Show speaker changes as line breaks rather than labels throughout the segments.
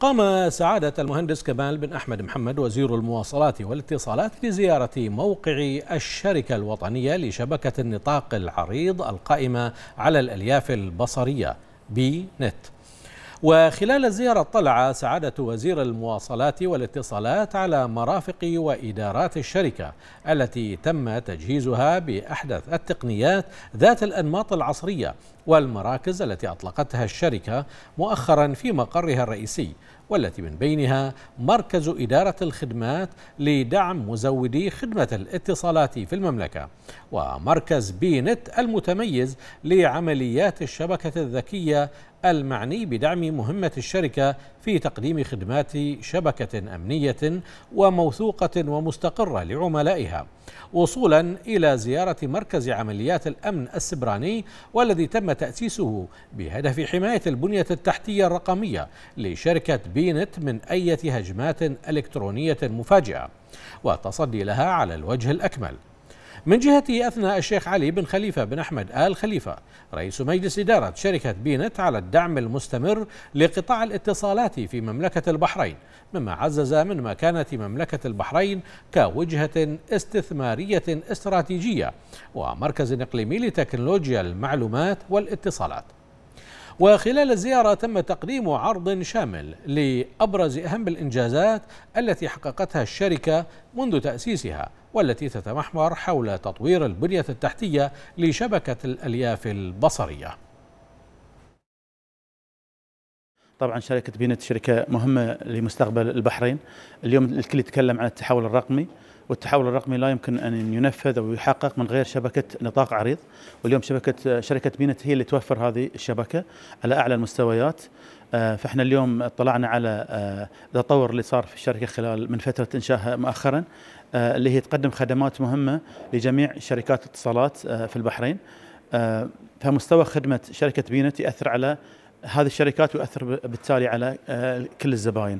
قام سعادة المهندس كمال بن أحمد محمد وزير المواصلات والاتصالات بزيارة موقع الشركة الوطنية لشبكة النطاق العريض القائمة على الألياف البصرية بي نت وخلال الزيارة اطلع سعادة وزير المواصلات والاتصالات على مرافق وإدارات الشركة التي تم تجهيزها بأحدث التقنيات ذات الأنماط العصرية والمراكز التي أطلقتها الشركة مؤخرا في مقرها الرئيسي والتي من بينها مركز إدارة الخدمات لدعم مزودي خدمة الاتصالات في المملكة ومركز بينت المتميز لعمليات الشبكة الذكية المعني بدعم مهمة الشركة في تقديم خدمات شبكة أمنية وموثوقة ومستقرة لعملائها وصولا إلى زيارة مركز عمليات الأمن السبراني والذي تم تأسيسه بهدف حماية البنية التحتية الرقمية لشركة بينت من أي هجمات إلكترونية مفاجئة وتصدي لها على الوجه الأكمل من جهته أثنى الشيخ علي بن خليفة بن أحمد آل خليفة رئيس مجلس إدارة شركة بينت على الدعم المستمر لقطاع الاتصالات في مملكة البحرين مما عزز من مكانة مملكة البحرين كوجهة استثمارية استراتيجية ومركز إقليمي لتكنولوجيا المعلومات والاتصالات وخلال الزيارة تم تقديم عرض شامل لأبرز أهم الإنجازات التي حققتها الشركة منذ تأسيسها والتي تتمحور حول تطوير البنية التحتية لشبكة الألياف البصرية طبعا شركة بينت
شركة مهمة لمستقبل البحرين اليوم الكل يتكلم عن التحول الرقمي والتحول الرقمي لا يمكن أن ينفذ أو يحقق من غير شبكة نطاق عريض واليوم شبكة شركة بينت هي اللي توفر هذه الشبكة على أعلى المستويات آه، فاحنا اليوم اطلعنا على التطور آه، اللي صار في الشركه خلال من فتره انشائها مؤخرا آه، اللي هي تقدم خدمات مهمه لجميع شركات الاتصالات في البحرين فمستوى خدمه شركه بينت ياثر على هذه الشركات ويؤثر بالتالي على كل الزباين.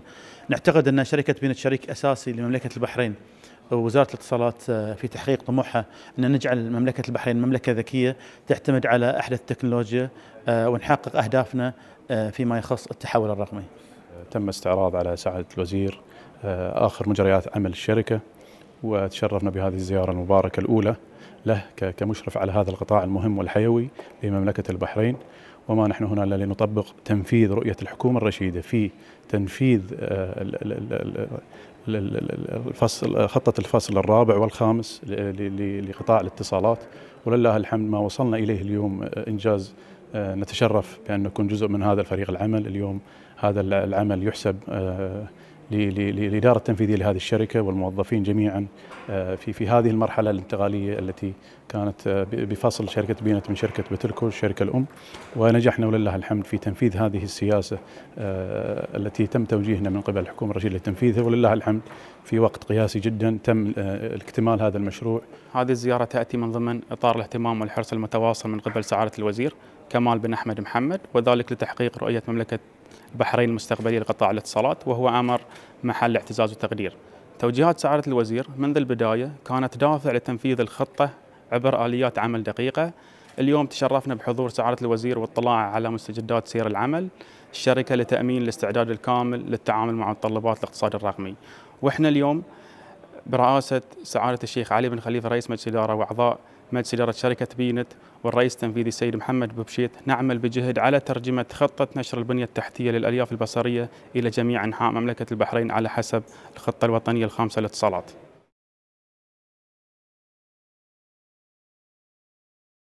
نعتقد ان شركه بينت شريك اساسي لمملكه البحرين وزاره الاتصالات آه، في تحقيق طموحها ان نجعل مملكه البحرين مملكه ذكيه تعتمد على احدث التكنولوجيا آه، ونحقق اهدافنا آه، فيما يخص التحول الرقمي.
تم استعراض على سعاده الوزير اخر مجريات عمل الشركه وتشرفنا بهذه الزياره المباركه الاولى له كمشرف على هذا القطاع المهم والحيوي لمملكه البحرين وما نحن هنا الا لنطبق تنفيذ رؤيه الحكومه الرشيده في تنفيذ الفصل خطة الفصل الرابع والخامس لقطاع الاتصالات ولله الحمد ما وصلنا إليه اليوم آه، إنجاز آه، نتشرف بأن نكون جزء من هذا الفريق العمل اليوم هذا العمل يحسب آه، للإدارة التنفيذية لهذه الشركة والموظفين جميعا آه، في في هذه المرحلة الانتقالية التي كانت آه، بفصل شركة بينت من شركة بتلكو الشركة الأم ونجحنا ولله الحمد في تنفيذ هذه السياسة آه، التي تم توجيهنا من قبل الحكومة الرشيدة لتنفيذها ولله الحمد في وقت قياسي جدا تم اكتمال هذا المشروع
هذه الزيارة تأتي من ضمن إطار الاهتمام والحرص المتواصل من قبل سعادة الوزير كمال بن أحمد محمد وذلك لتحقيق رؤية مملكة البحرين المستقبلية لقطاع الاتصالات وهو أمر محل اعتزاز وتقدير توجيهات سعادة الوزير منذ البداية كانت دافع لتنفيذ الخطة عبر آليات عمل دقيقة اليوم تشرفنا بحضور سعادة الوزير والاطلاع على مستجدات سير العمل الشركة لتأمين الاستعداد الكامل للتعامل مع متطلبات الاقتصاد الرقمي وإحنا اليوم برئاسة سعادة الشيخ علي بن خليفة رئيس مجلس الإدارة وأعضاء مجلس إدارة شركة بينت والرئيس التنفيذي السيد محمد ببشيت نعمل بجهد على ترجمة خطة نشر البنية التحتية للألياف البصرية
إلى جميع أنحاء مملكة البحرين على حسب الخطة الوطنية الخامسة للاتصالات